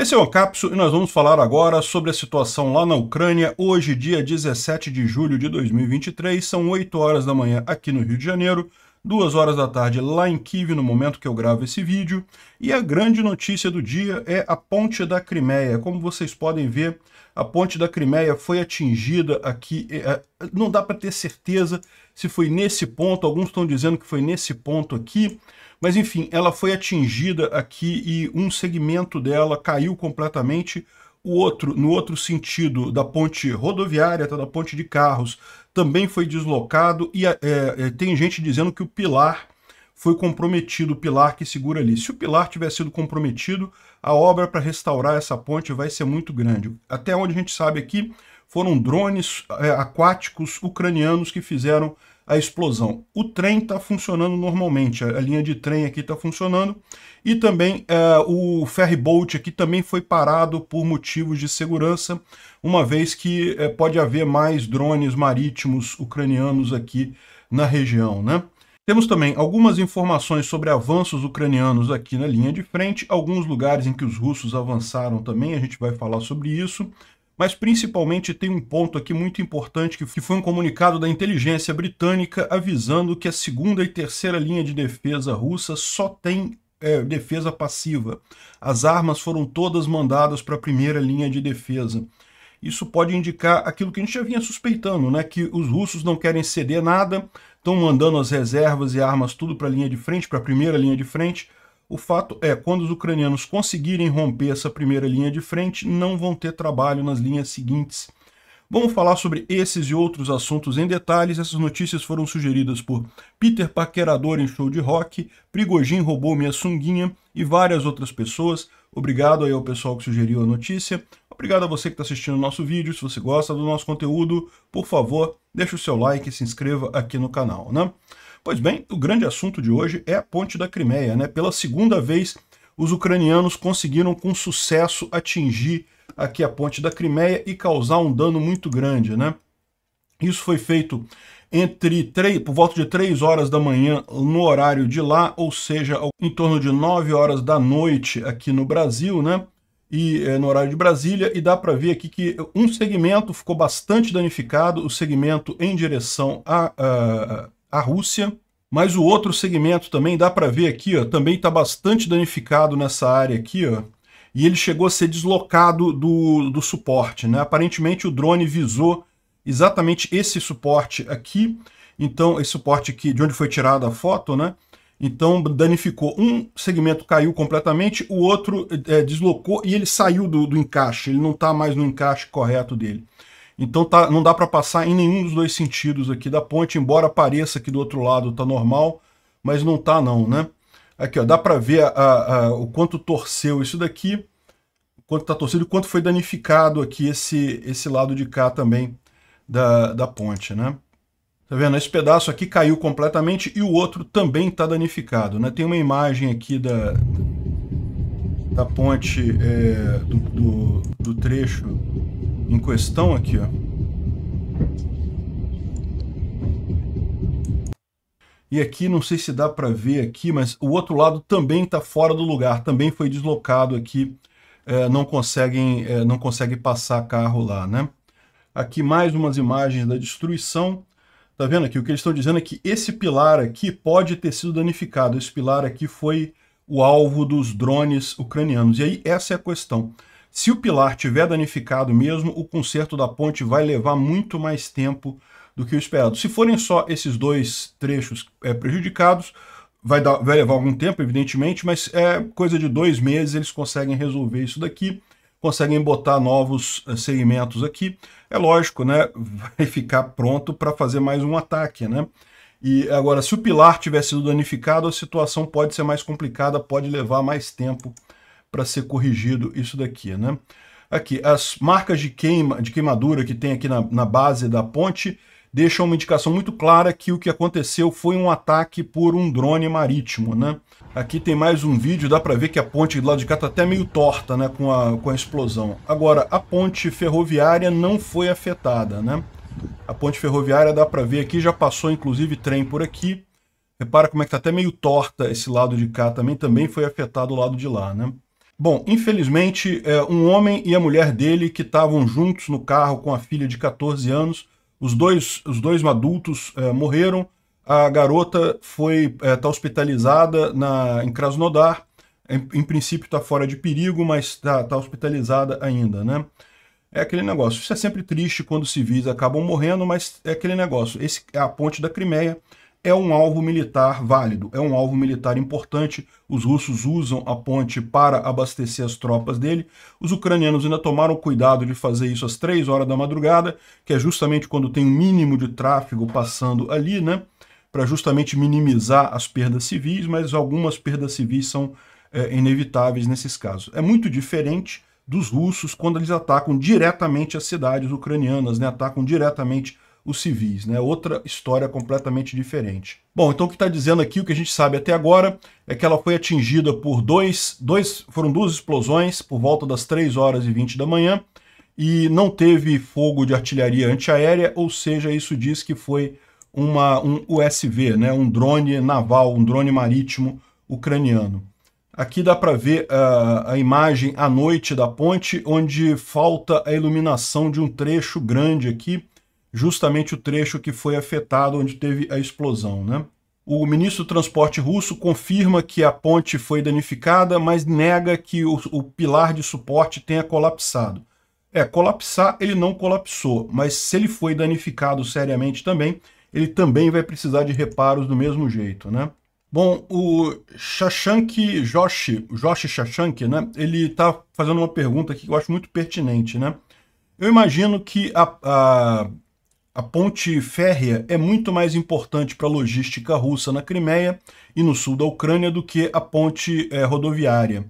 Esse é o Capso e nós vamos falar agora sobre a situação lá na Ucrânia. Hoje, dia 17 de julho de 2023, são 8 horas da manhã aqui no Rio de Janeiro duas horas da tarde lá em Kiev, no momento que eu gravo esse vídeo. E a grande notícia do dia é a ponte da Crimeia. Como vocês podem ver, a ponte da Crimeia foi atingida aqui. É, é, não dá para ter certeza se foi nesse ponto, alguns estão dizendo que foi nesse ponto aqui. Mas enfim, ela foi atingida aqui e um segmento dela caiu completamente o outro, no outro sentido da ponte rodoviária, tá, da ponte de carros, também foi deslocado e é, é, é, tem gente dizendo que o pilar foi comprometido, o pilar que segura ali. Se o pilar tiver sido comprometido, a obra para restaurar essa ponte vai ser muito grande. Até onde a gente sabe aqui, foram drones é, aquáticos ucranianos que fizeram a explosão. O trem está funcionando normalmente, a, linha de trem aqui está funcionando, e também é, o boat aqui também foi parado por motivos de segurança, uma vez que é, pode haver mais drones marítimos ucranianos aqui na região, né? Temos também algumas informações sobre avanços ucranianos aqui na linha de frente, alguns lugares em que os russos avançaram também, a gente vai falar sobre isso. Mas principalmente tem um ponto aqui muito importante que foi um comunicado da inteligência britânica avisando que a segunda e terceira linha de defesa russa só tem é, defesa passiva. As armas foram todas mandadas para a primeira linha de defesa. Isso pode indicar aquilo que a gente já vinha suspeitando, né? que os russos não querem ceder nada, estão mandando as reservas e armas tudo para a linha de frente, para a primeira linha de frente, o fato é, quando os ucranianos conseguirem romper essa primeira linha de frente, não vão ter trabalho nas linhas seguintes. Vamos falar sobre esses e outros assuntos em detalhes. Essas notícias foram sugeridas por Peter Paquerador em show de rock, Prigojin roubou minha sunguinha e várias outras pessoas. Obrigado aí ao pessoal que sugeriu a notícia. Obrigado a você que está assistindo o nosso vídeo. Se você gosta do nosso conteúdo, por favor, deixe o seu like e se inscreva aqui no canal, né? Pois bem, o grande assunto de hoje é a ponte da Crimeia. Né? Pela segunda vez, os ucranianos conseguiram com sucesso atingir aqui a ponte da Crimeia e causar um dano muito grande. Né? Isso foi feito entre 3, por volta de 3 horas da manhã no horário de lá, ou seja, em torno de 9 horas da noite aqui no Brasil, né? E é, no horário de Brasília, e dá para ver aqui que um segmento ficou bastante danificado, o segmento em direção a, a, a Rússia, mas o outro segmento também dá para ver aqui, ó, também está bastante danificado nessa área aqui, ó, e ele chegou a ser deslocado do, do suporte. Né? Aparentemente o drone visou exatamente esse suporte aqui, então esse suporte aqui de onde foi tirada a foto, né? Então danificou. Um segmento caiu completamente, o outro é, deslocou e ele saiu do, do encaixe, ele não está mais no encaixe correto dele. Então tá, não dá para passar em nenhum dos dois sentidos aqui da ponte, embora pareça que do outro lado tá normal, mas não tá não, né? Aqui, ó, dá para ver a, a, o quanto torceu isso daqui, quanto tá torcido e quanto foi danificado aqui esse, esse lado de cá também da, da ponte, né? Tá vendo? Esse pedaço aqui caiu completamente e o outro também tá danificado, né? Tem uma imagem aqui da, da ponte, é, do, do, do trecho em questão aqui, ó. E aqui, não sei se dá para ver aqui, mas o outro lado também está fora do lugar, também foi deslocado aqui, é, não, conseguem, é, não consegue passar carro lá, né? Aqui mais umas imagens da destruição. Tá vendo aqui? O que eles estão dizendo é que esse pilar aqui pode ter sido danificado. Esse pilar aqui foi o alvo dos drones ucranianos. E aí essa é a questão. Se o pilar tiver danificado mesmo, o conserto da ponte vai levar muito mais tempo do que o esperado. Se forem só esses dois trechos é, prejudicados, vai, dar, vai, levar algum tempo, evidentemente, mas é coisa de dois meses eles conseguem resolver isso daqui, conseguem botar novos é, segmentos aqui. É lógico, né? Vai ficar pronto para fazer mais um ataque, né? E agora, se o pilar tiver sido danificado, a situação pode ser mais complicada, pode levar mais tempo para ser corrigido isso daqui, né? Aqui, as marcas de, queima, de queimadura que tem aqui na, na base da ponte deixam uma indicação muito clara que o que aconteceu foi um ataque por um drone marítimo, né? Aqui tem mais um vídeo, dá para ver que a ponte do lado de cá está até meio torta, né, com a, com a explosão. Agora, a ponte ferroviária não foi afetada, né? A ponte ferroviária dá para ver aqui, já passou inclusive trem por aqui. Repara como é que está até meio torta esse lado de cá também, também foi afetado o lado de lá, né? Bom, infelizmente, é, um homem e a mulher dele que estavam juntos no carro com a filha de 14 anos, os dois, os dois adultos é, morreram. A garota foi é, tá hospitalizada na, em Krasnodar. Em, em princípio está fora de perigo, mas está tá hospitalizada ainda, né? É aquele negócio. Isso é sempre triste quando civis acabam morrendo, mas é aquele negócio. Esse é a ponte da Crimeia é um alvo militar válido, é um alvo militar importante. Os russos usam a ponte para abastecer as tropas dele. Os ucranianos ainda tomaram cuidado de fazer isso às três horas da madrugada, que é justamente quando tem o um mínimo de tráfego passando ali, né? Para justamente minimizar as perdas civis, mas algumas perdas civis são é, inevitáveis nesses casos. É muito diferente dos russos quando eles atacam diretamente as cidades ucranianas, né? Atacam diretamente os civis, né? Outra história completamente diferente. Bom, então o que está dizendo aqui, o que a gente sabe até agora, é que ela foi atingida por dois, dois, foram duas explosões por volta das 3 horas e 20 da manhã e não teve fogo de artilharia antiaérea, ou seja, isso diz que foi uma, um USV, né? Um drone naval, um drone marítimo ucraniano. Aqui dá para ver uh, a imagem à noite da ponte, onde falta a iluminação de um trecho grande aqui, justamente o trecho que foi afetado onde teve a explosão. Né? O ministro do Transporte russo confirma que a ponte foi danificada, mas nega que o, o pilar de suporte tenha colapsado. É, colapsar ele não colapsou, mas se ele foi danificado seriamente também, ele também vai precisar de reparos do mesmo jeito, né? Bom, o Shashank Josh, Josh Shashank, né? Ele está fazendo uma pergunta aqui que eu acho muito pertinente, né? Eu imagino que a, a a ponte férrea é muito mais importante para a logística russa na Crimeia e no sul da Ucrânia do que a ponte é, rodoviária.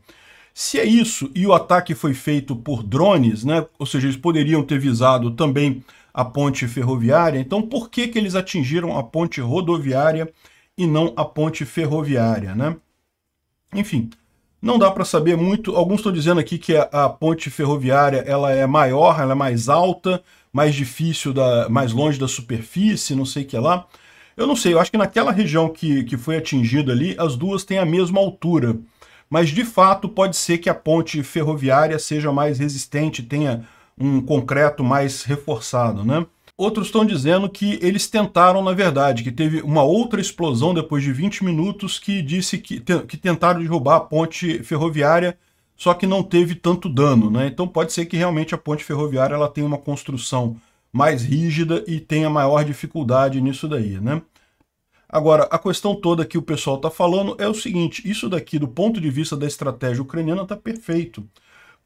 Se é isso, e o ataque foi feito por drones, né? ou seja, eles poderiam ter visado também a ponte ferroviária, então por que, que eles atingiram a ponte rodoviária e não a ponte ferroviária? Né? Enfim, não dá para saber muito. Alguns estão dizendo aqui que a, a ponte ferroviária ela é maior, ela é mais alta, mais difícil, da, mais longe da superfície, não sei o que lá. Eu não sei, eu acho que naquela região que, que foi atingida ali, as duas têm a mesma altura. Mas de fato pode ser que a ponte ferroviária seja mais resistente, tenha um concreto mais reforçado, né? Outros estão dizendo que eles tentaram, na verdade, que teve uma outra explosão depois de 20 minutos que disse que, que tentaram derrubar a ponte ferroviária só que não teve tanto dano, né? Então pode ser que realmente a ponte ferroviária ela tenha uma construção mais rígida e tenha maior dificuldade nisso daí, né? Agora, a questão toda que o pessoal está falando é o seguinte, isso daqui, do ponto de vista da estratégia ucraniana, está perfeito.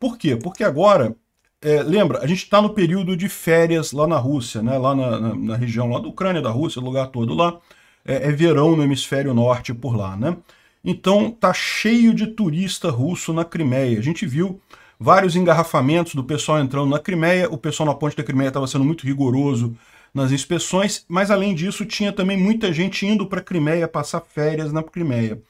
Por quê? Porque agora, é, lembra, a gente está no período de férias lá na Rússia, né? lá na, na, na região lá da Ucrânia, da Rússia, lugar todo lá, é, é verão no hemisfério norte por lá, né? Então tá cheio de turista russo na Crimeia. A gente viu vários engarrafamentos do pessoal entrando na Crimeia, o pessoal na ponte da Crimeia estava sendo muito rigoroso nas inspeções, mas além disso tinha também muita gente indo para a Crimeia passar férias na Crimeia.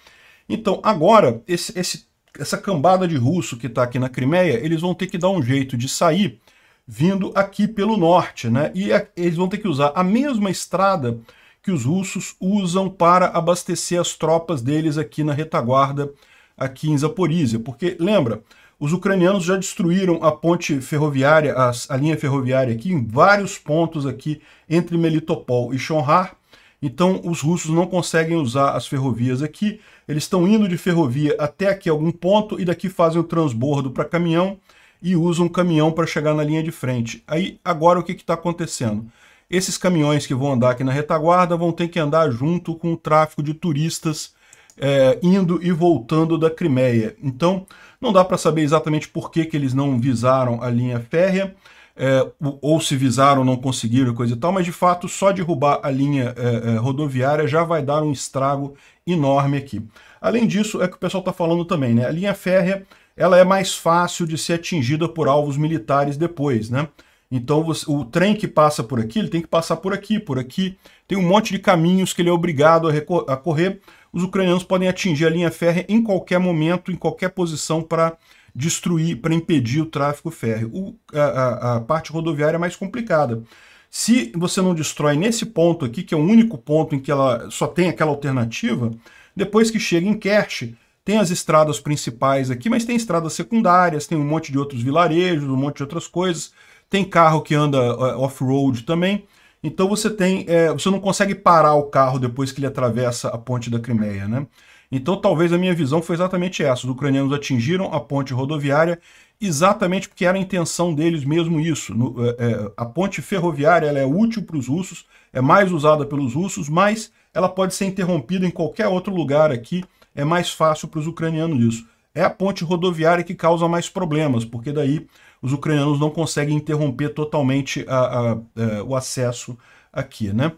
Então agora esse, esse, essa cambada de russo que está aqui na Crimeia, eles vão ter que dar um jeito de sair vindo aqui pelo norte, né? E a, é, eles vão ter que usar a mesma estrada que os russos usam para abastecer as tropas deles aqui na retaguarda, aqui em Zaporizhia. Porque, lembra, os ucranianos já destruíram a ponte ferroviária, a, a linha ferroviária aqui, em vários pontos aqui entre Melitopol e Chonhar. Então, os russos não conseguem usar as ferrovias aqui. Eles estão indo de ferrovia até aqui algum ponto e daqui fazem o transbordo para caminhão e usam caminhão para chegar na linha de frente. Aí, agora o que está acontecendo? Esses caminhões que vão andar aqui na retaguarda vão ter que andar junto com o tráfego de turistas é, indo e voltando da Crimeia. Então, não dá para saber exatamente por que, que eles não visaram a linha férrea, é, ou se visaram, não conseguiram, coisa e tal, mas de fato, só derrubar a linha é, é, rodoviária já vai dar um estrago enorme aqui. Além disso, é que o pessoal está falando também, né? A linha férrea ela é mais fácil de ser atingida por alvos militares depois, né? Então você, o trem que passa por aqui, ele tem que passar por aqui, por aqui. Tem um monte de caminhos que ele é obrigado a, a correr. Os ucranianos podem atingir a linha férrea em qualquer momento, em qualquer posição para destruir, para impedir o tráfego férreo. O, a, a, parte rodoviária é mais complicada. Se você não destrói nesse ponto aqui, que é o único ponto em que ela só tem aquela alternativa, depois que chega em Kerch, tem as estradas principais aqui, mas tem estradas secundárias, tem um monte de outros vilarejos, um monte de outras coisas tem carro que anda é, off-road também. Então você tem, é, você não consegue parar o carro depois que ele atravessa a ponte da Crimeia, né? Então talvez a minha visão foi exatamente essa. Os ucranianos atingiram a ponte rodoviária exatamente porque era a intenção deles mesmo isso. No, é, é a ponte ferroviária ela é útil para os russos, é mais usada pelos russos, mas ela pode ser interrompida em qualquer outro lugar aqui. É mais fácil para os ucranianos isso. É a ponte rodoviária que causa mais problemas, porque daí os ucranianos não conseguem interromper totalmente a, a, a, é, o acesso aqui, né?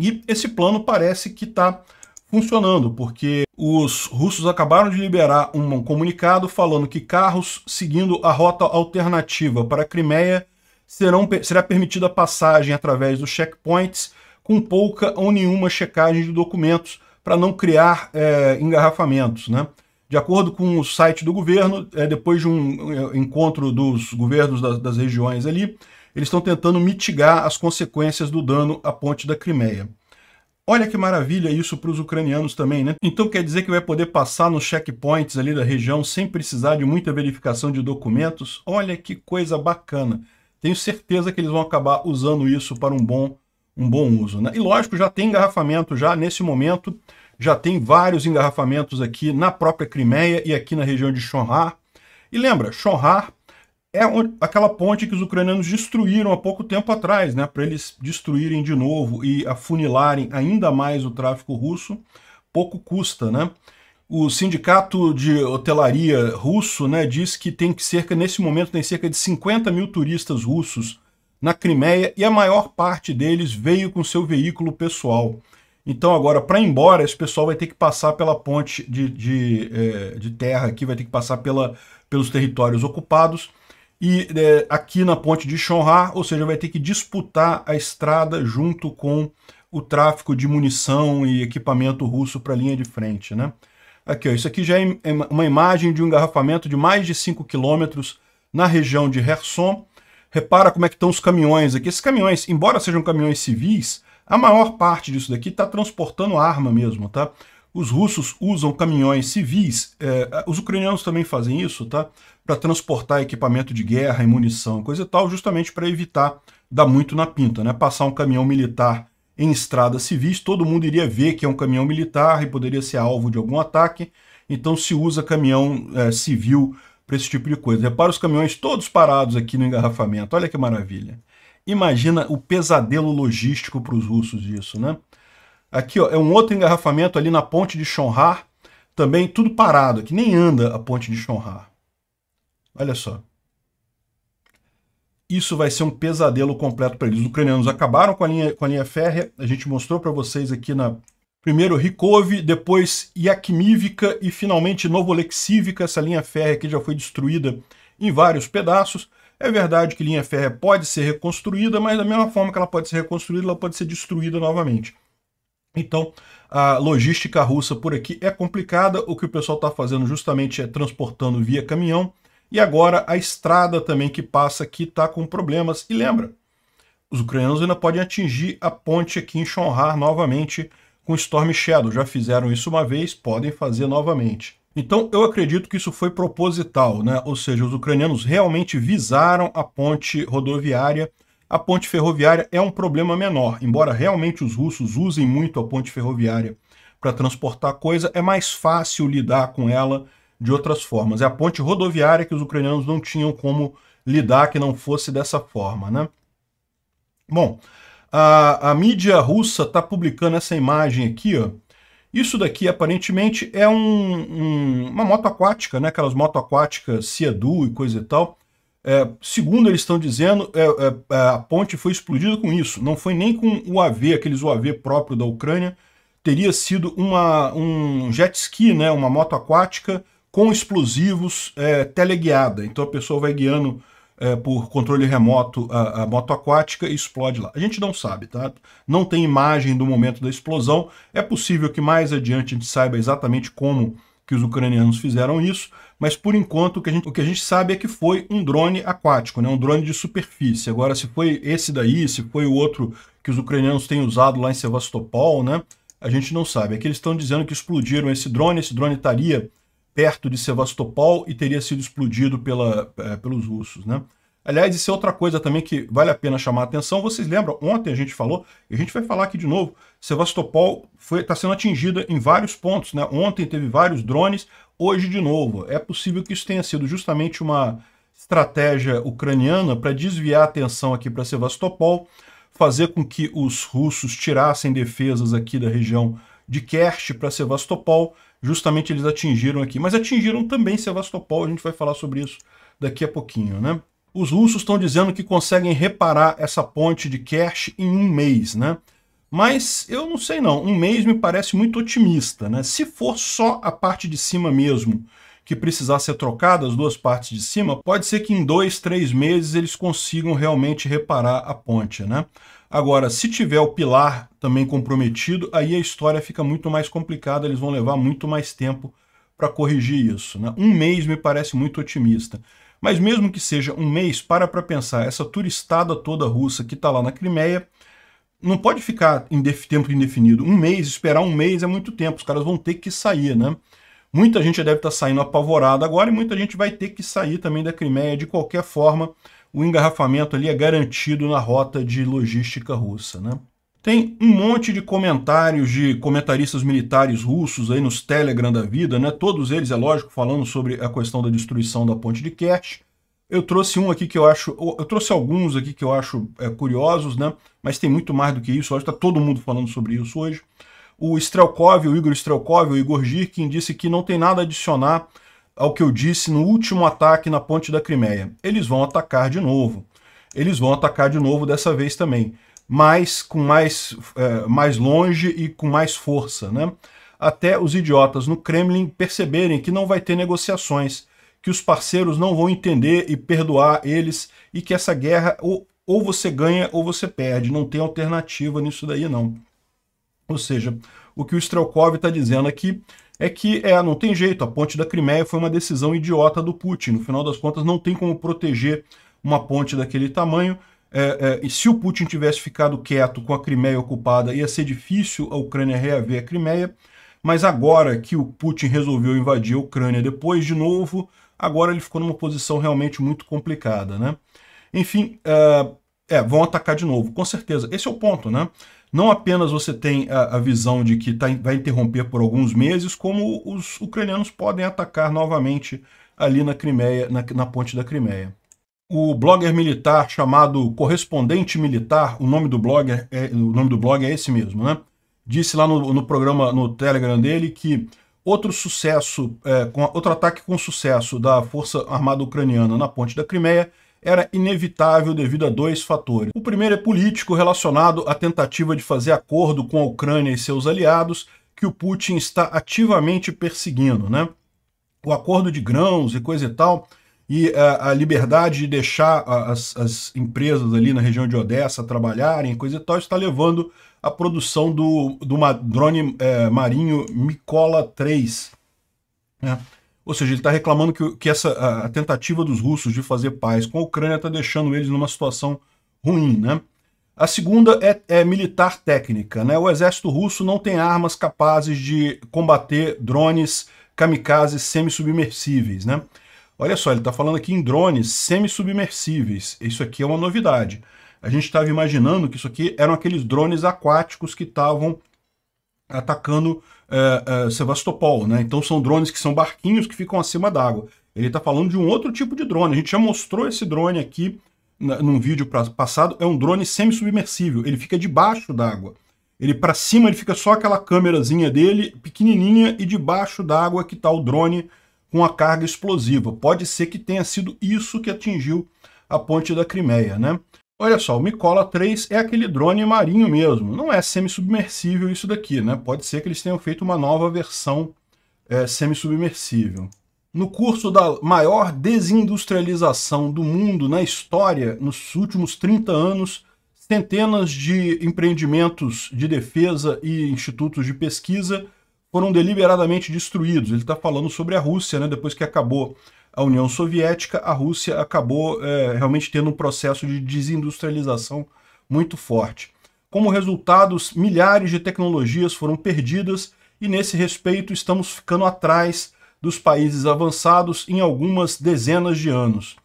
E esse plano parece que está funcionando, porque os russos acabaram de liberar um comunicado falando que carros seguindo a rota alternativa para a Crimeia serão, será permitida a passagem através dos checkpoints com pouca ou nenhuma checagem de documentos para não criar é, engarrafamentos, né? De acordo com o site do governo, é, depois de um é, encontro dos governos das, das regiões ali, eles estão tentando mitigar as consequências do dano à ponte da Crimeia. Olha que maravilha isso para os ucranianos também, né? Então quer dizer que vai poder passar nos checkpoints ali da região sem precisar de muita verificação de documentos? Olha que coisa bacana. Tenho certeza que eles vão acabar usando isso para um bom, um bom uso. Né? E lógico, já tem engarrafamento já nesse momento já tem vários engarrafamentos aqui na própria Crimeia e aqui na região de Chonhar. E lembra, Chonhar é aquela ponte que os ucranianos destruíram há pouco tempo atrás, né, para eles destruírem de novo e afunilarem ainda mais o tráfico russo, pouco custa, né? O sindicato de hotelaria russo né, diz que tem cerca, nesse momento, tem cerca de 50 mil turistas russos na Crimeia e a maior parte deles veio com seu veículo pessoal. Então agora, para ir embora, esse pessoal vai ter que passar pela ponte de, de, é, de terra aqui, vai ter que passar pela, pelos territórios ocupados. E é, aqui na ponte de Chonra, ou seja, vai ter que disputar a estrada junto com o tráfico de munição e equipamento russo para a linha de frente. Né? Aqui, ó, isso aqui já é, é uma imagem de um engarrafamento de mais de 5 quilômetros na região de Kherson. Repara como é que estão os caminhões aqui. Esses caminhões, embora sejam caminhões civis, a maior parte disso daqui está transportando arma mesmo, tá? Os russos usam caminhões civis, é, os ucranianos também fazem isso, tá? Para transportar equipamento de guerra e munição, coisa e tal, justamente para evitar dar muito na pinta, né? Passar um caminhão militar em estradas civis, todo mundo iria ver que é um caminhão militar e poderia ser alvo de algum ataque, então se usa caminhão é, civil para esse tipo de coisa. Repara os caminhões todos parados aqui no engarrafamento, olha que maravilha. Imagina o pesadelo logístico para os russos disso, né? Aqui ó, é um outro engarrafamento ali na ponte de Chonhar, também tudo parado, que nem anda a ponte de Chonhar. Olha só. Isso vai ser um pesadelo completo para eles. Os ucranianos acabaram com a linha, com a linha férrea, a gente mostrou para vocês aqui na... Primeiro Rikov, depois Yakmivka e finalmente Novolexivica, essa linha férrea que já foi destruída em vários pedaços. É verdade que linha férrea pode ser reconstruída, mas da mesma forma que ela pode ser reconstruída, ela pode ser destruída novamente. Então, a logística russa por aqui é complicada. O que o pessoal está fazendo justamente é transportando via caminhão. E agora a estrada também que passa aqui está com problemas. E lembra, os ucranianos ainda podem atingir a ponte aqui em Shonhar novamente com Storm Shadow. Já fizeram isso uma vez, podem fazer novamente. Então, eu acredito que isso foi proposital, né? ou seja, os ucranianos realmente visaram a ponte rodoviária. A ponte ferroviária é um problema menor, embora realmente os russos usem muito a ponte ferroviária para transportar coisa, é mais fácil lidar com ela de outras formas. É a ponte rodoviária que os ucranianos não tinham como lidar que não fosse dessa forma. Né? Bom, a, a mídia russa está publicando essa imagem aqui, ó, isso daqui aparentemente é um, um, uma moto aquática, né? aquelas moto aquáticas Sea-Doo e coisa e tal. É, segundo eles estão dizendo, é, é, é, a ponte foi explodida com isso. Não foi nem com o UAV, aqueles UAV próprio da Ucrânia. Teria sido uma, um jet ski, né? uma moto aquática com explosivos é, teleguiada. Então a pessoa vai guiando é, por controle remoto a, a, moto aquática e explode lá. A gente não sabe, tá? Não tem imagem do momento da explosão. É possível que mais adiante a gente saiba exatamente como que os ucranianos fizeram isso, mas por enquanto o que a gente, o que a gente sabe é que foi um drone aquático, né? um drone de superfície. Agora, se foi esse daí, se foi o outro que os ucranianos têm usado lá em Sevastopol, né? a gente não sabe. É que eles estão dizendo que explodiram esse drone, esse drone estaria perto de Sevastopol e teria sido explodido pela, é, pelos russos, né? Aliás, isso é outra coisa também que vale a pena chamar a atenção. Vocês lembram, ontem a gente falou, e a gente vai falar aqui de novo, Sevastopol está sendo atingida em vários pontos, né? Ontem teve vários drones, hoje de novo. É possível que isso tenha sido justamente uma estratégia ucraniana para desviar a atenção aqui para Sevastopol, fazer com que os russos tirassem defesas aqui da região de Kerch para Sevastopol, justamente eles atingiram aqui. Mas atingiram também Sevastopol, a gente vai falar sobre isso daqui a pouquinho, né? Os russos estão dizendo que conseguem reparar essa ponte de Kerch em um mês, né? Mas eu não sei não, um mês me parece muito otimista, né? Se for só a parte de cima mesmo que precisar ser trocada, as duas partes de cima, pode ser que em dois, três meses eles consigam realmente reparar a ponte, né? Agora, se tiver o pilar também comprometido, aí a história fica muito mais complicada, eles vão levar muito mais tempo para corrigir isso. Né? Um mês me parece muito otimista. Mas mesmo que seja um mês, para para pensar, essa turistada toda russa que está lá na Crimeia, não pode ficar em tempo indefinido. Um mês, esperar um mês é muito tempo, os caras vão ter que sair, né? Muita gente deve estar saindo apavorada agora e muita gente vai ter que sair também da Crimeia. De qualquer forma, o engarrafamento ali é garantido na rota de logística russa, né? Tem um monte de comentários de comentaristas militares russos aí nos Telegram da vida, né? Todos eles, é lógico, falando sobre a questão da destruição da ponte de Kerch. Eu trouxe um aqui que eu acho, eu trouxe alguns aqui que eu acho é, curiosos, né? Mas tem muito mais do que isso. Hoje está todo mundo falando sobre isso hoje o Strelkov, o Igor Strelkov, o Igor Girkin, disse que não tem nada a adicionar ao que eu disse no último ataque na ponte da Crimeia. Eles vão atacar de novo. Eles vão atacar de novo dessa vez também, mas com mais, é, mais longe e com mais força, né? Até os idiotas no Kremlin perceberem que não vai ter negociações, que os parceiros não vão entender e perdoar eles e que essa guerra ou, ou você ganha ou você perde, não tem alternativa nisso daí não. Ou seja, o que o Strelkov está dizendo aqui é que é, não tem jeito, a ponte da Crimeia foi uma decisão idiota do Putin. No final das contas, não tem como proteger uma ponte daquele tamanho. É, é, e se o Putin tivesse ficado quieto com a Crimeia ocupada, ia ser difícil a Ucrânia reaver a Crimeia. Mas agora que o Putin resolveu invadir a Ucrânia depois de novo, agora ele ficou numa posição realmente muito complicada, né? Enfim, é, é vão atacar de novo, com certeza. Esse é o ponto, né? não apenas você tem a, a visão de que tá, vai interromper por alguns meses, como os ucranianos podem atacar novamente ali na Crimeia, na, na ponte da Crimeia. O blogger militar chamado Correspondente Militar, o nome do blogger é, o nome do blog é esse mesmo, né? Disse lá no, no programa, no Telegram dele, que outro sucesso, é, com, outro ataque com sucesso da Força Armada Ucraniana na ponte da Crimeia era inevitável devido a dois fatores. O primeiro é político, relacionado à tentativa de fazer acordo com a Ucrânia e seus aliados, que o Putin está ativamente perseguindo, né? O acordo de grãos e coisa e tal, e a, eh, a liberdade de deixar as, as, empresas ali na região de Odessa trabalharem, coisa e tal, está levando à produção do, do drone é, marinho Mikola 3, né? Ou seja, ele está reclamando que, que essa a, a, tentativa dos russos de fazer paz com a Ucrânia está deixando eles numa situação ruim, né? A segunda é, é, militar técnica, né? O exército russo não tem armas capazes de combater drones kamikazes semi-submersíveis né? Olha só, ele está falando aqui em drones semi-submersíveis Isso aqui é uma novidade. A gente estava imaginando que isso aqui eram aqueles drones aquáticos que estavam atacando uh, Sebastopol, né? Então são drones que são barquinhos que ficam acima d'água. Ele está falando de um outro tipo de drone. A gente já mostrou esse drone aqui num vídeo passado. É um drone semi-submersível. Ele fica debaixo d'água. Ele para cima ele fica só aquela câmerazinha dele, pequenininha, e debaixo d'água que está o drone com a carga explosiva. Pode ser que tenha sido isso que atingiu a ponte da Crimeia, né? Olha só, o Micola 3 é aquele drone marinho mesmo. Não é semi-submersível isso daqui, né? Pode ser que eles tenham feito uma nova versão é, semi-submersível. No curso da maior desindustrialização do mundo na história, nos últimos 30 anos, centenas de empreendimentos de defesa e institutos de pesquisa foram deliberadamente destruídos. Ele está falando sobre a Rússia, né? Depois que acabou a União Soviética, a Rússia acabou é, realmente tendo um processo de desindustrialização muito forte. Como resultado, milhares de tecnologias foram perdidas e, nesse respeito, estamos ficando atrás dos países avançados em algumas dezenas de anos.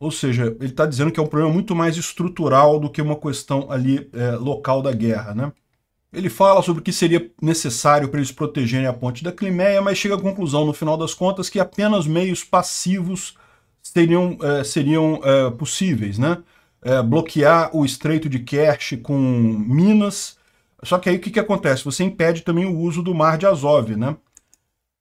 Ou seja, ele está dizendo que é um problema muito mais estrutural do que uma questão ali é, local da guerra, né? Ele fala sobre o que seria necessário para eles protegerem a ponte da Crimeia, mas chega à conclusão, no final das contas, que apenas meios passivos seriam, eh, seriam eh, possíveis, né? É, bloquear o Estreito de Kerch com minas. Só que aí o que, que acontece? Você impede também o uso do Mar de Azov, né?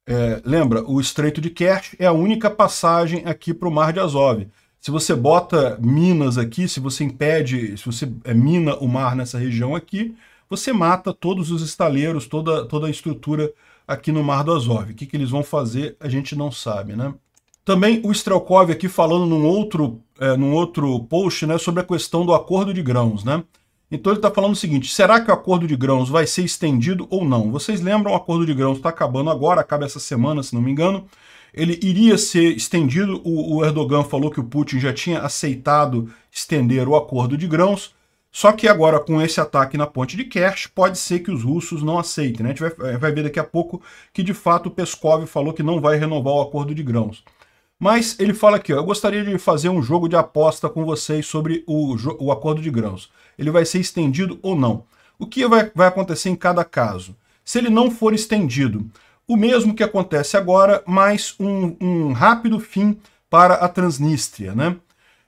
É, lembra, o Estreito de Kerch é a única passagem aqui para o Mar de Azov. Se você bota minas aqui, se você impede, se você eh, mina o mar nessa região aqui, você mata todos os estaleiros, toda, toda a estrutura aqui no Mar do Azov. O que, que eles vão fazer, a gente não sabe, né? Também o Strelkov aqui falando num outro, é, num outro post né, sobre a questão do acordo de grãos, né? Então ele está falando o seguinte, será que o acordo de grãos vai ser estendido ou não? Vocês lembram, o acordo de grãos está acabando agora, acaba essa semana, se não me engano. Ele iria ser estendido, o, o Erdogan falou que o Putin já tinha aceitado estender o acordo de grãos, só que agora, com esse ataque na ponte de Kersh, pode ser que os russos não aceitem. Né? A gente vai, ver daqui a pouco que, de fato, o Peskov falou que não vai renovar o acordo de grãos. Mas ele fala aqui, ó, eu gostaria de fazer um jogo de aposta com vocês sobre o, o acordo de grãos. Ele vai ser estendido ou não? O que vai, vai acontecer em cada caso? Se ele não for estendido, o mesmo que acontece agora, mas um, um rápido fim para a Transnistria, né?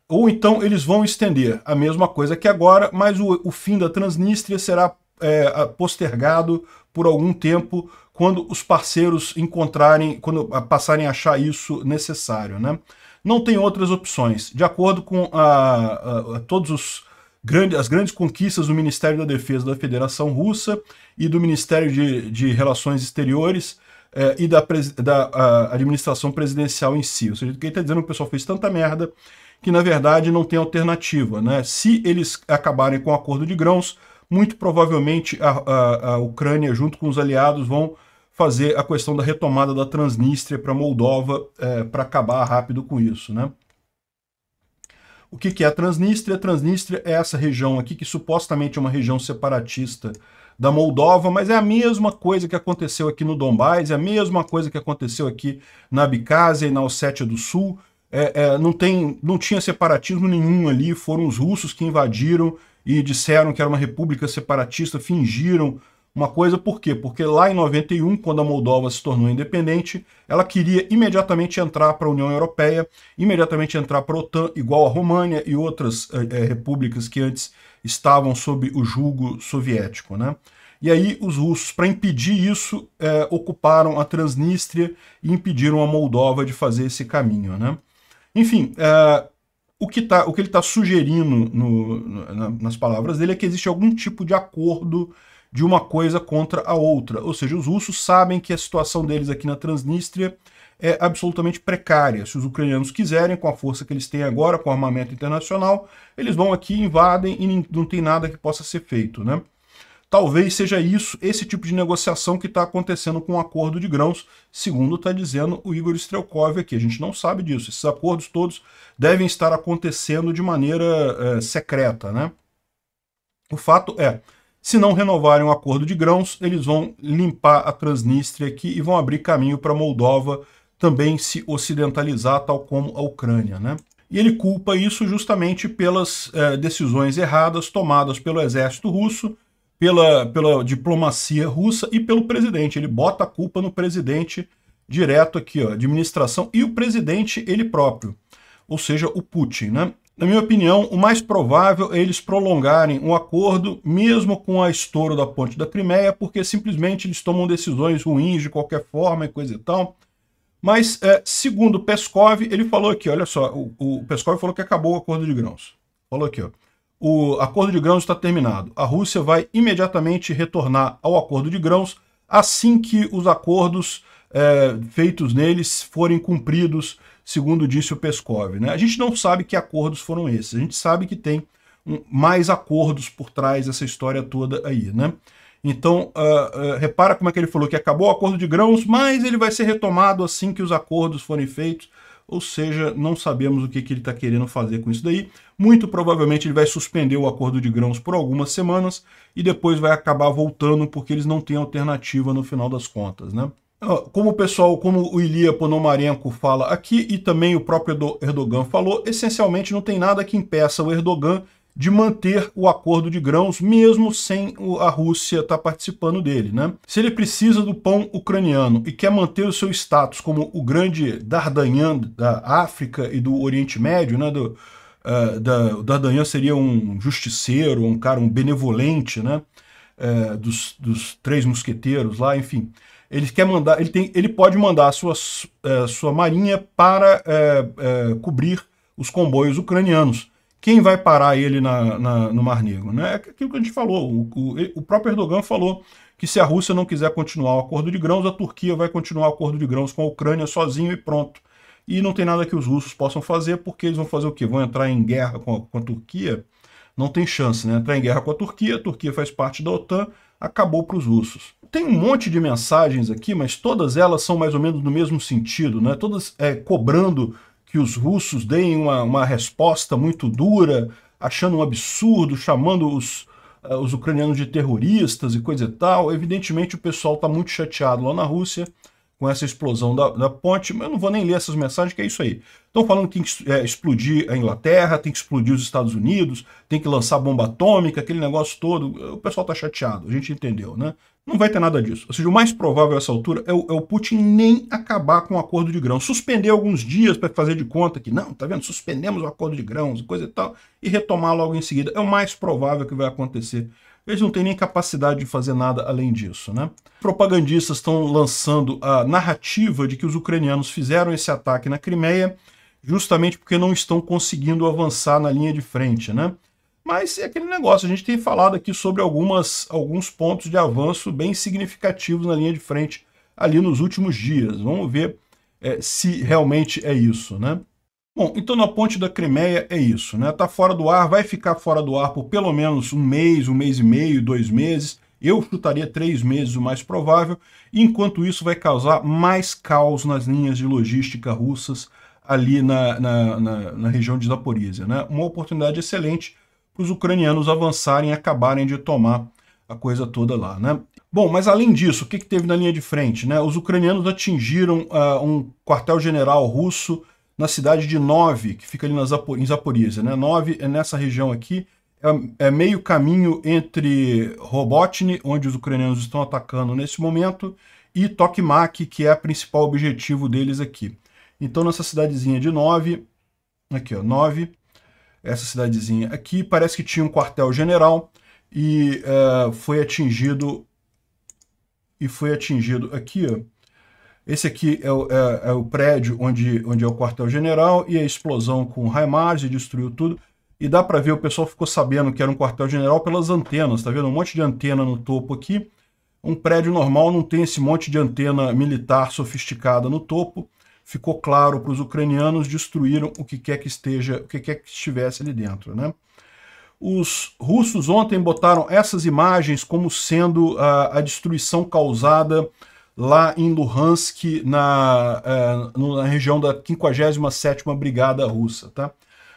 Ou então eles vão estender a mesma coisa que agora, mas o, o fim da Transnistria será é, postergado por algum tempo quando os parceiros encontrarem, quando passarem a achar isso necessário. Né? Não tem outras opções. De acordo com a, a, a todos os grande, as grandes conquistas do Ministério da Defesa da Federação Russa e do Ministério de, de Relações Exteriores é, e da, da administração presidencial em si. Ou seja, quem está dizendo é que o pessoal fez tanta merda que na verdade não tem alternativa. Né? Se eles acabarem com o acordo de grãos, muito provavelmente a, a, a Ucrânia, junto com os aliados, vão fazer a questão da retomada da Transnistria para Moldova é, para acabar rápido com isso. Né? O que, que é a Transnistria? A Transnistria é essa região aqui que supostamente é uma região separatista da Moldova, mas é a mesma coisa que aconteceu aqui no Dombás, é a mesma coisa que aconteceu aqui na Abkhazia e na Ossétia do Sul é, é, não, tem, não tinha separatismo nenhum ali, foram os russos que invadiram e disseram que era uma república separatista, fingiram uma coisa, por quê? Porque lá em 91, quando a Moldova se tornou independente, ela queria imediatamente entrar para a União Europeia, imediatamente entrar para a OTAN, igual a România e outras é, é, repúblicas que antes estavam sob o jugo soviético. Né? E aí os russos, para impedir isso, é, ocuparam a Transnistria e impediram a Moldova de fazer esse caminho. Né? Enfim, uh, o, que tá, o que ele está sugerindo no, no, nas palavras dele é que existe algum tipo de acordo de uma coisa contra a outra. Ou seja, os russos sabem que a situação deles aqui na Transnistria é absolutamente precária. Se os ucranianos quiserem, com a força que eles têm agora, com armamento internacional, eles vão aqui, invadem e não tem nada que possa ser feito, né? Talvez seja isso, esse tipo de negociação que está acontecendo com o um acordo de grãos, segundo está dizendo o Igor Strelkov aqui. A gente não sabe disso. Esses acordos todos devem estar acontecendo de maneira é, secreta, né? O fato é, se não renovarem o acordo de grãos, eles vão limpar a Transnistria aqui e vão abrir caminho para a Moldova também se ocidentalizar, tal como a Ucrânia, né? E ele culpa isso justamente pelas eh, decisões erradas tomadas pelo exército russo pela, pela diplomacia russa e pelo presidente. Ele bota a culpa no presidente direto aqui, ó, administração e o presidente ele próprio, ou seja, o Putin, né? Na minha opinião, o mais provável é eles prolongarem o um acordo, mesmo com a estouro da ponte da Crimeia, porque simplesmente eles tomam decisões ruins de qualquer forma e coisa e tal. Mas, é, segundo Peskov, ele falou aqui, olha só, o, o Peskov falou que acabou o acordo de grãos. Falou aqui, ó o acordo de grãos está terminado. A Rússia vai imediatamente retornar ao acordo de grãos assim que os acordos é, feitos neles forem cumpridos, segundo disse o Peskov. Né? A gente não sabe que acordos foram esses, a gente sabe que tem um, mais acordos por trás dessa história toda aí. Né? Então, uh, uh, repara como é que ele falou que acabou o acordo de grãos, mas ele vai ser retomado assim que os acordos forem feitos ou seja, não sabemos o que, que ele está querendo fazer com isso daí. Muito provavelmente ele vai suspender o acordo de grãos por algumas semanas e depois vai acabar voltando porque eles não têm alternativa no final das contas, né? Ah, como o pessoal, como o Ilia Ponomarenko fala aqui e também o próprio Erdogan falou, essencialmente não tem nada que impeça o Erdogan de manter o acordo de grãos, mesmo sem a Rússia estar tá participando dele. Né? Se ele precisa do pão ucraniano e quer manter o seu status como o grande Dardanian da África e do Oriente Médio, né, do, uh, da, o Dardanian seria um justiceiro, um cara, um benevolente né, uh, dos, dos três mosqueteiros lá, enfim ele quer mandar, ele, tem, ele pode mandar a sua, a eh, sua marinha para é, é, cobrir os comboios ucranianos quem vai parar ele na, na, no Mar Negro? Né? É aquilo que a gente falou, o, o, o, próprio Erdogan falou que se a Rússia não quiser continuar o acordo de grãos, a Turquia vai continuar o acordo de grãos com a Ucrânia sozinho e pronto. E não tem nada que os russos possam fazer, porque eles vão fazer o quê? Vão entrar em guerra com a, com a Turquia? Não tem chance, né? Entrar em guerra com a Turquia, a Turquia faz parte da OTAN, acabou para os russos. Tem um monte de mensagens aqui, mas todas elas são mais ou menos no mesmo sentido, né? todas é, cobrando que os russos deem uma, uma resposta muito dura, achando um absurdo, chamando os, uh, os ucranianos de terroristas e coisa e tal. Evidentemente, o pessoal está muito chateado lá na Rússia com essa explosão da, da ponte, mas eu não vou nem ler essas mensagens, que é isso aí. Estão falando que tem que é, explodir a Inglaterra, tem que explodir os Estados Unidos, tem que lançar bomba atômica, aquele negócio todo. O pessoal está chateado, a gente entendeu, né? Não vai ter nada disso. Ou seja, o mais provável a essa altura é o, é o Putin nem acabar com o acordo de grãos. Suspender alguns dias para fazer de conta que, não, tá vendo? Suspendemos o acordo de grãos, coisa e tal, e retomar logo em seguida. É o mais provável que vai acontecer eles não têm nem capacidade de fazer nada além disso. Né? Propagandistas estão lançando a narrativa de que os ucranianos fizeram esse ataque na Crimeia justamente porque não estão conseguindo avançar na linha de frente. Né? Mas é aquele negócio, a gente tem falado aqui sobre algumas, alguns pontos de avanço bem significativos na linha de frente ali nos últimos dias. Vamos ver é, se realmente é isso, né? Bom, então na ponte da Crimeia é isso, né? Tá fora do ar, vai ficar fora do ar por pelo menos um mês, um mês e meio, dois meses. Eu chutaria três meses o mais provável. Enquanto isso vai causar mais caos nas linhas de logística russas ali na, na, na, na região de Zaporizhia, né? Uma oportunidade excelente para os ucranianos avançarem e acabarem de tomar a coisa toda lá, né? Bom, mas além disso, o que, que teve na linha de frente? Né? Os ucranianos atingiram uh, um quartel-general russo na cidade de Nove, que fica ali na Zapor, em Zaporizhia. Né? Nove é nessa região aqui, é, é, meio caminho entre Robotny, onde os ucranianos estão atacando nesse momento, e Tokmak, que é o principal objetivo deles aqui. Então, nessa cidadezinha de Nove, aqui ó, 9, essa cidadezinha aqui, parece que tinha um quartel-general e uh, foi atingido, e foi atingido aqui ó, esse aqui é o, é, é o prédio onde, onde é o quartel-general e a explosão com Raimars e destruiu tudo. E dá para ver, o pessoal ficou sabendo que era um quartel-general pelas antenas, tá vendo? Um monte de antena no topo aqui. Um prédio normal não tem esse monte de antena militar sofisticada no topo. Ficou claro para os ucranianos, destruíram o que quer que esteja, o que quer que estivesse ali dentro, né? Os russos ontem botaram essas imagens como sendo a, a destruição causada lá em Luhansk, na, é, na região da 57ª Brigada Russa, tá?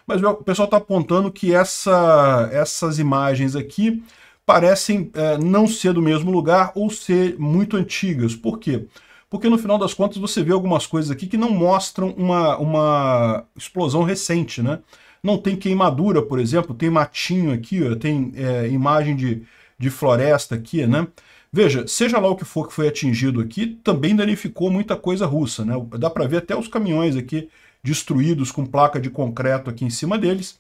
Mas meu, o pessoal está apontando que essa, essas imagens aqui parecem é, não ser do mesmo lugar ou ser muito antigas. Por quê? Porque no final das contas você vê algumas coisas aqui que não mostram uma, uma explosão recente, né? Não tem queimadura, por exemplo, tem matinho aqui, ó, tem é, imagem de, de floresta aqui, né? Veja, seja lá o que for que foi atingido aqui, também danificou muita coisa russa. Né? Dá para ver até os caminhões aqui destruídos com placa de concreto aqui em cima deles.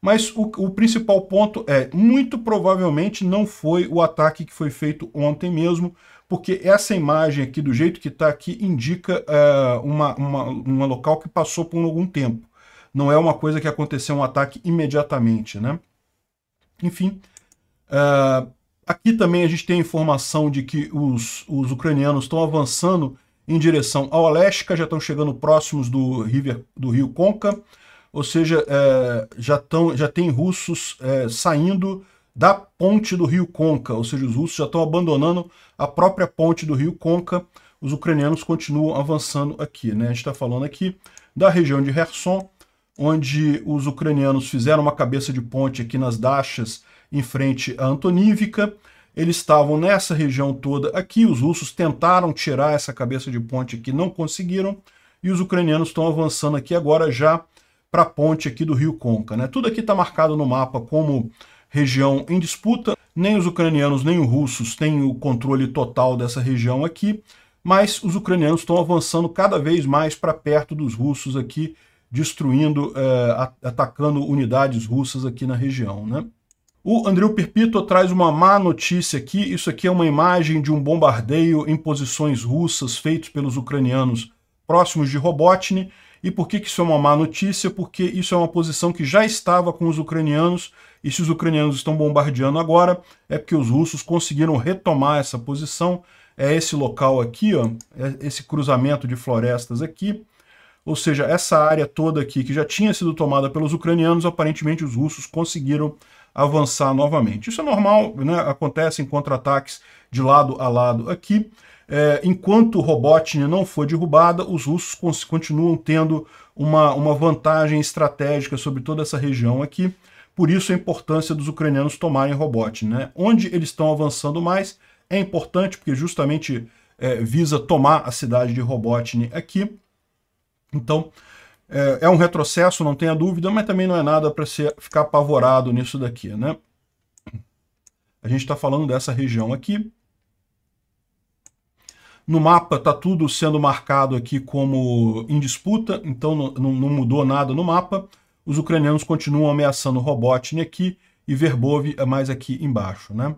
Mas o, o principal ponto é, muito provavelmente não foi o ataque que foi feito ontem mesmo, porque essa imagem aqui, do jeito que está aqui, indica uh, uma, uma, uma local que passou por algum tempo. Não é uma coisa que aconteceu um ataque imediatamente, né? Enfim, uh, Aqui também a gente tem informação de que os, os ucranianos estão avançando em direção ao Alesca, já estão chegando próximos do, river, do rio Conca, ou seja, é, já, tão, já tem russos é, saindo da ponte do rio Conca, ou seja, os russos já estão abandonando a própria ponte do rio Conca, os ucranianos continuam avançando aqui. Né? A gente está falando aqui da região de Kherson, onde os ucranianos fizeram uma cabeça de ponte aqui nas Dachas em frente a Antonívica. Eles estavam nessa região toda aqui, os russos tentaram tirar essa cabeça de ponte aqui, não conseguiram, e os ucranianos estão avançando aqui agora já para a ponte aqui do Rio Conca. Né? Tudo aqui está marcado no mapa como região em disputa, nem os ucranianos nem os russos têm o controle total dessa região aqui, mas os ucranianos estão avançando cada vez mais para perto dos russos aqui, destruindo, eh, atacando unidades russas aqui na região. Né? O Andrew Perpito traz uma má notícia aqui. Isso aqui é uma imagem de um bombardeio em posições russas feito pelos ucranianos próximos de Robotny. E por que, que isso é uma má notícia? Porque isso é uma posição que já estava com os ucranianos, e se os ucranianos estão bombardeando agora, é porque os russos conseguiram retomar essa posição. É esse local aqui, ó, é esse cruzamento de florestas aqui. Ou seja, essa área toda aqui que já tinha sido tomada pelos ucranianos, aparentemente os russos conseguiram avançar novamente. Isso é normal, né? acontece em contra-ataques de lado a lado aqui. É, enquanto Robotnik não foi derrubada, os russos continuam tendo uma, uma vantagem estratégica sobre toda essa região aqui. Por isso a importância dos ucranianos tomarem Robotnik. Né? Onde eles estão avançando mais é importante, porque justamente é, visa tomar a cidade de Robotnik aqui. Então, é, é um retrocesso, não tenha dúvida, mas também não é nada para ficar apavorado nisso daqui, né? A gente está falando dessa região aqui. No mapa está tudo sendo marcado aqui como em disputa, então não, mudou nada no mapa. Os ucranianos continuam ameaçando Robotnik aqui e Verbov é mais aqui embaixo, né?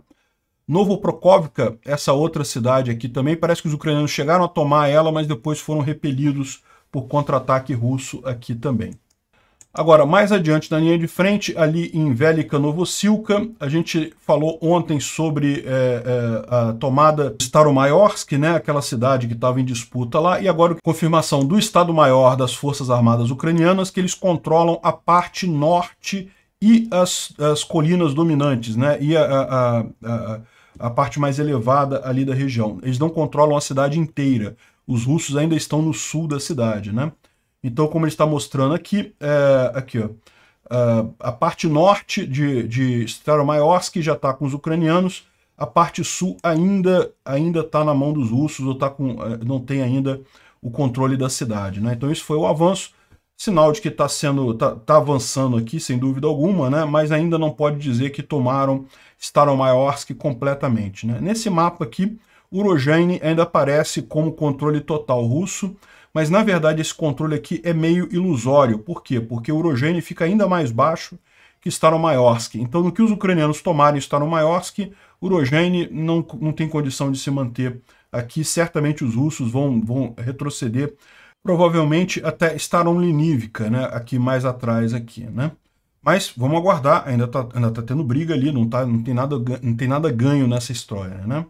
Novo essa outra cidade aqui também, parece que os ucranianos chegaram a tomar ela, mas depois foram repelidos por contra-ataque russo aqui também. Agora, mais adiante na linha de frente, ali em Velika Novosilka, a gente falou ontem sobre é, é, a tomada de Staromayorsk, né, aquela cidade que estava em disputa lá, e agora confirmação do Estado-Maior das Forças Armadas Ucranianas que eles controlam a parte norte e as, as colinas dominantes, né, e a, a, a, a parte mais elevada ali da região. Eles não controlam a cidade inteira, os russos ainda estão no sul da cidade, né? Então, como ele está mostrando aqui, é, aqui ó, é, a parte norte de, de Staromayorsk já está com os ucranianos, a parte sul ainda ainda está na mão dos russos, ou tá com, é, não tem ainda o controle da cidade, né? Então isso foi o avanço, sinal de que está sendo tá, tá, avançando aqui, sem dúvida alguma, né? Mas ainda não pode dizer que tomaram Staromayorsk completamente, né? Nesse mapa aqui, Urojane ainda aparece como controle total russo, mas na verdade esse controle aqui é meio ilusório. Por quê? Porque o Urojane fica ainda mais baixo que Staromaiorsk. Então, no que os ucranianos tomarem Staromaiorsk, Urojane não, não tem condição de se manter aqui. Certamente os russos vão, vão retroceder, provavelmente até Staromlinivka, né? aqui mais atrás. aqui, né? Mas vamos aguardar, ainda está ainda tá tendo briga ali, não, tá, não, tem nada, não tem nada ganho nessa história. Né?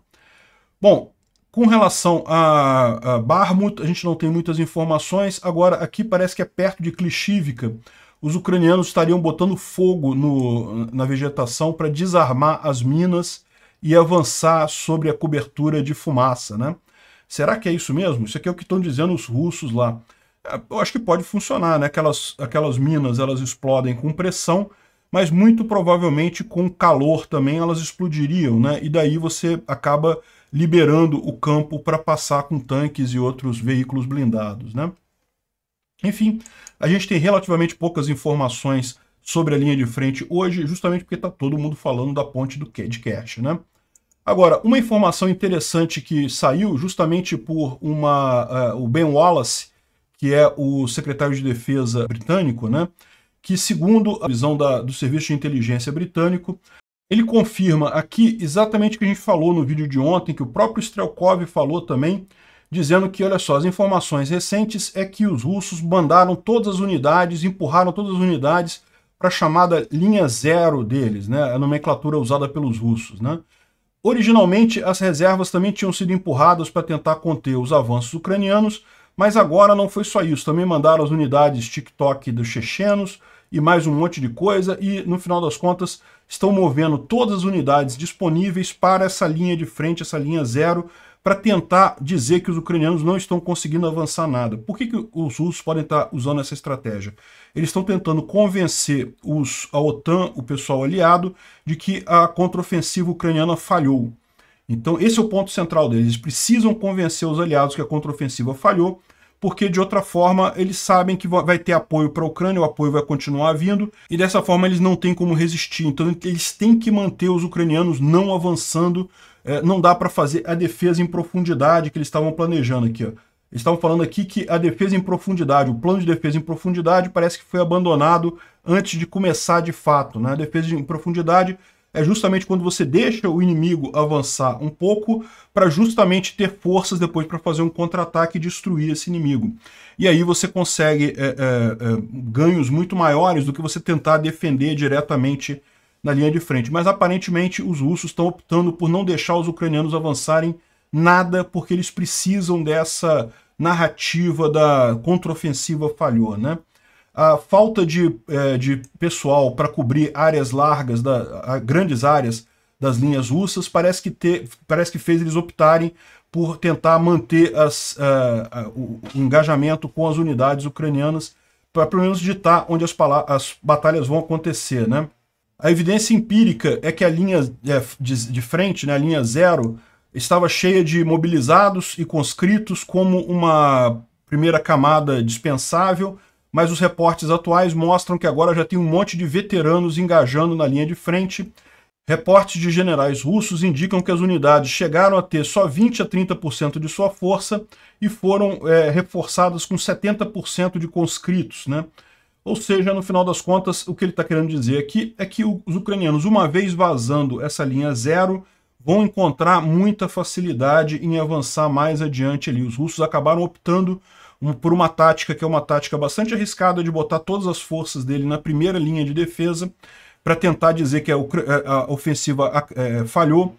Bom, com relação a, a Barmut, a gente não tem muitas informações. Agora, aqui parece que é perto de Klishivka. Os ucranianos estariam botando fogo no, na vegetação para desarmar as minas e avançar sobre a cobertura de fumaça, né? Será que é isso mesmo? Isso aqui é o que estão dizendo os russos lá. Eu acho que pode funcionar, né? Aquelas, aquelas minas, elas explodem com pressão, mas muito provavelmente com calor também elas explodiriam, né? E daí você acaba liberando o campo para passar com tanques e outros veículos blindados. Né? Enfim, a gente tem relativamente poucas informações sobre a linha de frente hoje, justamente porque está todo mundo falando da ponte do de Cash. Né? Agora, uma informação interessante que saiu justamente por uma, uh, o Ben Wallace, que é o secretário de defesa britânico, né? que segundo a visão da, do Serviço de Inteligência Britânico, ele confirma aqui exatamente o que a gente falou no vídeo de ontem, que o próprio Strelkov falou também, dizendo que, olha só, as informações recentes é que os russos mandaram todas as unidades, empurraram todas as unidades para a chamada linha zero deles, né? a nomenclatura usada pelos russos. Né? Originalmente, as reservas também tinham sido empurradas para tentar conter os avanços ucranianos, mas agora não foi só isso, também mandaram as unidades TikTok dos chechenos e mais um monte de coisa, e no final das contas estão movendo todas as unidades disponíveis para essa linha de frente, essa linha zero, para tentar dizer que os ucranianos não estão conseguindo avançar nada. Por que, que os russos podem estar usando essa estratégia? Eles estão tentando convencer os, a OTAN, o pessoal aliado, de que a contraofensiva ucraniana falhou. Então esse é o ponto central deles. Eles precisam convencer os aliados que a contraofensiva falhou porque de outra forma eles sabem que vai ter apoio para a Ucrânia, o apoio vai continuar vindo, e dessa forma eles não têm como resistir. Então eles têm que manter os ucranianos não avançando, é, não dá para fazer a defesa em profundidade que eles estavam planejando aqui. Ó. Eles estavam falando aqui que a defesa em profundidade, o plano de defesa em profundidade parece que foi abandonado antes de começar de fato. Né? A defesa em profundidade é justamente quando você deixa o inimigo avançar um pouco para justamente ter forças depois para fazer um contra-ataque e destruir esse inimigo. E aí você consegue é, é, é, ganhos muito maiores do que você tentar defender diretamente na linha de frente. Mas aparentemente os russos estão optando por não deixar os ucranianos avançarem nada porque eles precisam dessa narrativa da contraofensiva falhou, né? a falta de, é, de pessoal para cobrir áreas largas, da, grandes áreas das linhas russas, parece que, ter, parece que fez eles optarem por tentar manter as, uh, uh, o engajamento com as unidades ucranianas para pelo menos ditar onde as, as, batalhas vão acontecer. Né? A evidência empírica é que a linha é, de, de frente, né, a linha zero, estava cheia de mobilizados e conscritos como uma primeira camada dispensável mas os reportes atuais mostram que agora já tem um monte de veteranos engajando na linha de frente. Reportes de generais russos indicam que as unidades chegaram a ter só 20 a 30% de sua força e foram é, reforçadas com 70% de conscritos, né? Ou seja, no final das contas, o que ele está querendo dizer aqui é que os ucranianos, uma vez vazando essa linha zero, vão encontrar muita facilidade em avançar mais adiante ali. Os russos acabaram optando por uma tática que é uma tática bastante arriscada de botar todas as forças dele na primeira linha de defesa para tentar dizer que a, a ofensiva é, falhou.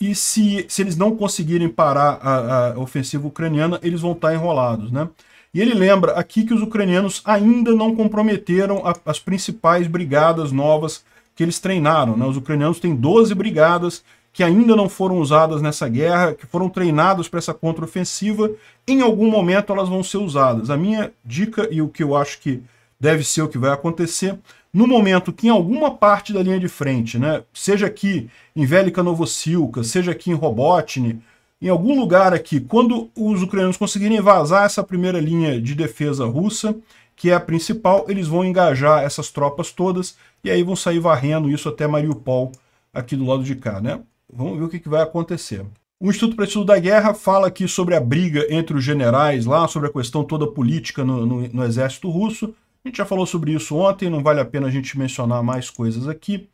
E se, se eles não conseguirem parar a, a ofensiva ucraniana, eles vão estar tá enrolados, né? E ele lembra aqui que os ucranianos ainda não comprometeram a, as principais brigadas novas que eles treinaram. Né? Os ucranianos têm 12 brigadas que ainda não foram usadas nessa guerra, que foram treinados para essa contraofensiva, em algum momento elas vão ser usadas. A minha dica e o que eu acho que deve ser o que vai acontecer, no momento que em alguma parte da linha de frente, né, seja aqui em Velika Novosilka, seja aqui em Robotny, em algum lugar aqui, quando os ucranianos conseguirem vazar essa primeira linha de defesa russa, que é a principal, eles vão engajar essas tropas todas e aí vão sair varrendo isso até Mariupol aqui do lado de cá, né? Vamos ver o que, que vai acontecer. O Instituto para Estudo da Guerra fala aqui sobre a briga entre os generais lá, sobre a questão toda política no, no, no, exército russo. A gente já falou sobre isso ontem, não vale a pena a gente mencionar mais coisas aqui.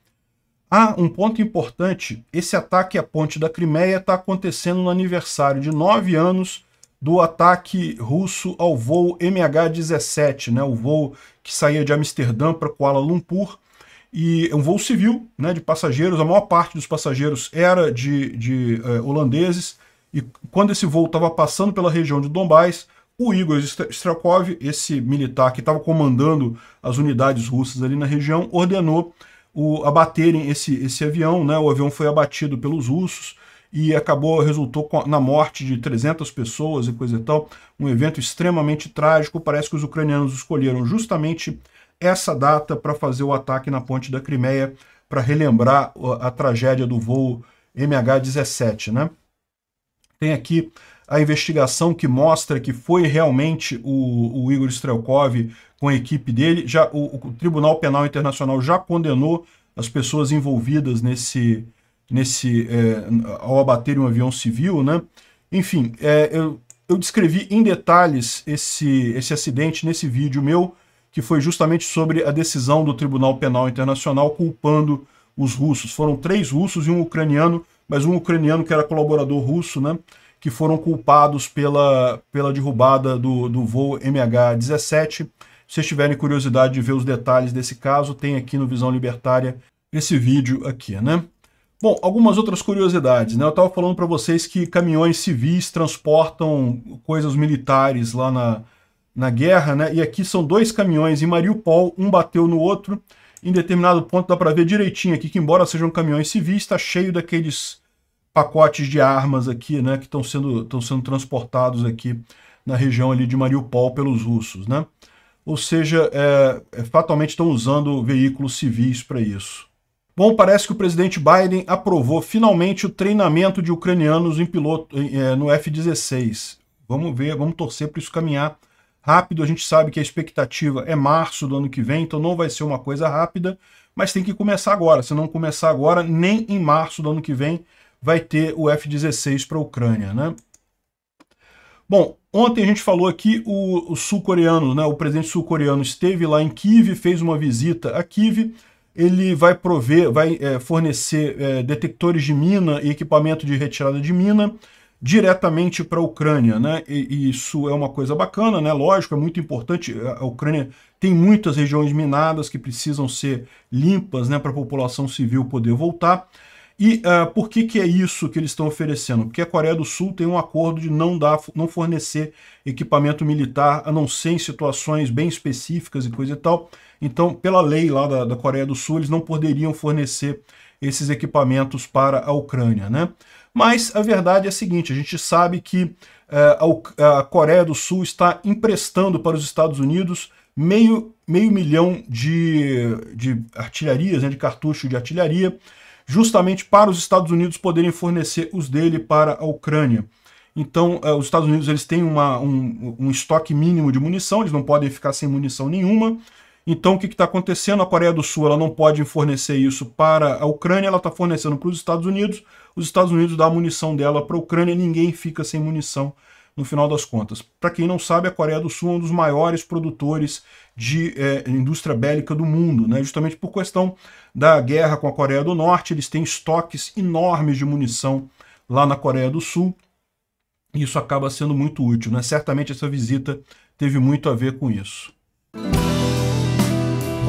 Ah, um ponto importante, esse ataque à ponte da Crimeia está acontecendo no aniversário de nove anos do ataque russo ao voo MH-17, né, o voo que saía de Amsterdã para Kuala Lumpur, e é um voo civil né, de passageiros, a maior parte dos passageiros era de, de eh, holandeses, e quando esse voo estava passando pela região de Dombás, o Igor Strakov, esse militar que estava comandando as unidades russas ali na região, ordenou o, abaterem esse, esse avião, né, o avião foi abatido pelos russos, e acabou, resultou na morte de 300 pessoas e coisa e tal, um evento extremamente trágico, parece que os ucranianos escolheram justamente essa data para fazer o ataque na ponte da Crimeia, para relembrar a tragédia do voo MH17. Né? Tem aqui a investigação que mostra que foi realmente o, o Igor Strelkov com a equipe dele. Já o, o, Tribunal Penal Internacional já condenou as pessoas envolvidas nesse nesse é, ao abater um avião civil, né? Enfim, é, eu, eu descrevi em detalhes esse esse acidente nesse vídeo meu que foi justamente sobre a decisão do Tribunal Penal Internacional culpando os russos. Foram três russos e um ucraniano, mas um ucraniano que era colaborador russo, né? Que foram culpados pela, pela derrubada do, do voo MH17. Se vocês tiverem curiosidade de ver os detalhes desse caso, tem aqui no Visão Libertária esse vídeo aqui, né? Bom, algumas outras curiosidades, né? Eu estava falando para vocês que caminhões civis transportam coisas militares lá na, na guerra, né? E aqui são dois caminhões em Mariupol, um bateu no outro. Em determinado ponto dá para ver direitinho aqui que embora sejam caminhões civis, está cheio daqueles pacotes de armas aqui, né, que estão sendo, estão sendo transportados aqui na região ali de Mariupol pelos russos, né? Ou seja, é, é fatalmente estão usando veículos civis para isso. Bom, parece que o presidente Biden aprovou finalmente o treinamento de ucranianos em piloto, é, no F-16. Vamos ver, vamos torcer para isso caminhar rápido. A gente sabe que a expectativa é março do ano que vem, então não vai ser uma coisa rápida, mas tem que começar agora. Se não começar agora, nem em março do ano que vem vai ter o F-16 para a Ucrânia, né? Bom, ontem a gente falou aqui o, o sul-coreano, né? O presidente sul-coreano esteve lá em Kiev, fez uma visita a Kiev. Ele vai prover, vai é, fornecer é, detectores de mina e equipamento de retirada de mina diretamente para a Ucrânia, né? E, e, isso é uma coisa bacana, né? Lógico, é muito importante. É, a Ucrânia tem muitas regiões minadas que precisam ser limpas, né, para a população civil poder voltar. E uh, por que, que é isso que eles estão oferecendo? Porque a Coreia do Sul tem um acordo de não, dar, não fornecer equipamento militar, a não ser em situações bem específicas e coisa e tal. Então, pela lei lá da, da Coreia do Sul, eles não poderiam fornecer esses equipamentos para a Ucrânia. Né? Mas a verdade é a seguinte, a gente sabe que é, a, a Coreia do Sul está emprestando para os Estados Unidos meio, meio milhão de, de artilharias, né, de cartucho de artilharia, justamente para os Estados Unidos poderem fornecer os dele para a Ucrânia. Então, eh, os Estados Unidos eles têm uma, um, um, estoque mínimo de munição, eles não podem ficar sem munição nenhuma, então, o que está acontecendo? A Coreia do Sul ela não pode fornecer isso para a Ucrânia, ela está fornecendo para os Estados Unidos. Os Estados Unidos dão a munição dela para a Ucrânia, ninguém fica sem munição no final das contas. Para quem não sabe, a Coreia do Sul é um dos maiores produtores de é, indústria bélica do mundo, né? justamente por questão da guerra com a Coreia do Norte, eles têm estoques enormes de munição lá na Coreia do Sul, e isso acaba sendo muito útil. Né? Certamente essa visita teve muito a ver com isso.